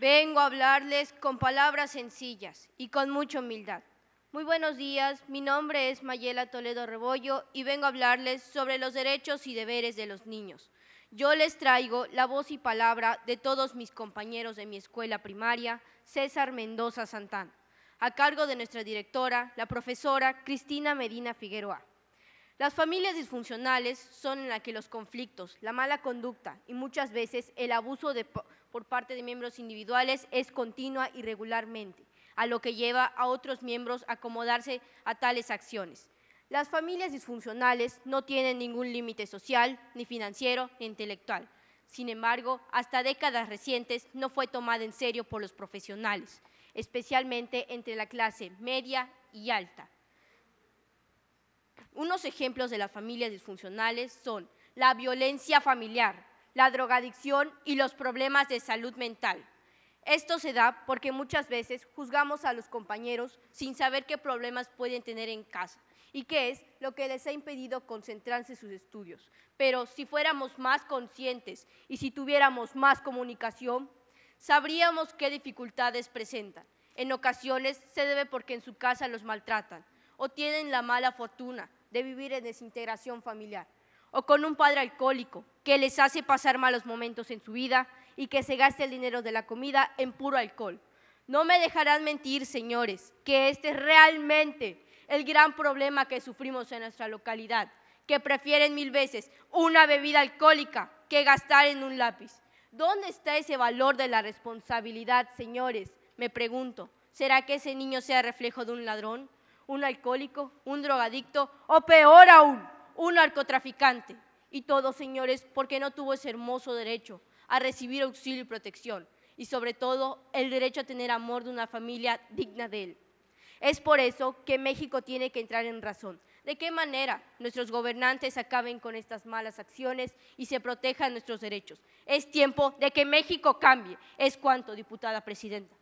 Vengo a hablarles con palabras sencillas y con mucha humildad. Muy buenos días, mi nombre es Mayela Toledo Rebollo y vengo a hablarles sobre los derechos y deberes de los niños. Yo les traigo la voz y palabra de todos mis compañeros de mi escuela primaria, César Mendoza Santán, a cargo de nuestra directora, la profesora Cristina Medina Figueroa. Las familias disfuncionales son en las que los conflictos, la mala conducta y muchas veces el abuso por parte de miembros individuales es continua y regularmente, a lo que lleva a otros miembros a acomodarse a tales acciones. Las familias disfuncionales no tienen ningún límite social, ni financiero, ni intelectual. Sin embargo, hasta décadas recientes no fue tomada en serio por los profesionales, especialmente entre la clase media y alta. Unos ejemplos de las familias disfuncionales son la violencia familiar, la drogadicción y los problemas de salud mental. Esto se da porque muchas veces juzgamos a los compañeros sin saber qué problemas pueden tener en casa y qué es lo que les ha impedido concentrarse en sus estudios. Pero si fuéramos más conscientes y si tuviéramos más comunicación, sabríamos qué dificultades presentan. En ocasiones se debe porque en su casa los maltratan o tienen la mala fortuna de vivir en desintegración familiar, o con un padre alcohólico que les hace pasar malos momentos en su vida y que se gaste el dinero de la comida en puro alcohol. No me dejarán mentir, señores, que este es realmente el gran problema que sufrimos en nuestra localidad, que prefieren mil veces una bebida alcohólica que gastar en un lápiz. ¿Dónde está ese valor de la responsabilidad, señores? Me pregunto, ¿será que ese niño sea reflejo de un ladrón? un alcohólico, un drogadicto o peor aún, un narcotraficante. Y todos, señores, porque no tuvo ese hermoso derecho a recibir auxilio y protección. Y sobre todo, el derecho a tener amor de una familia digna de él. Es por eso que México tiene que entrar en razón. ¿De qué manera nuestros gobernantes acaben con estas malas acciones y se protejan nuestros derechos? Es tiempo de que México cambie. Es cuanto, diputada presidenta.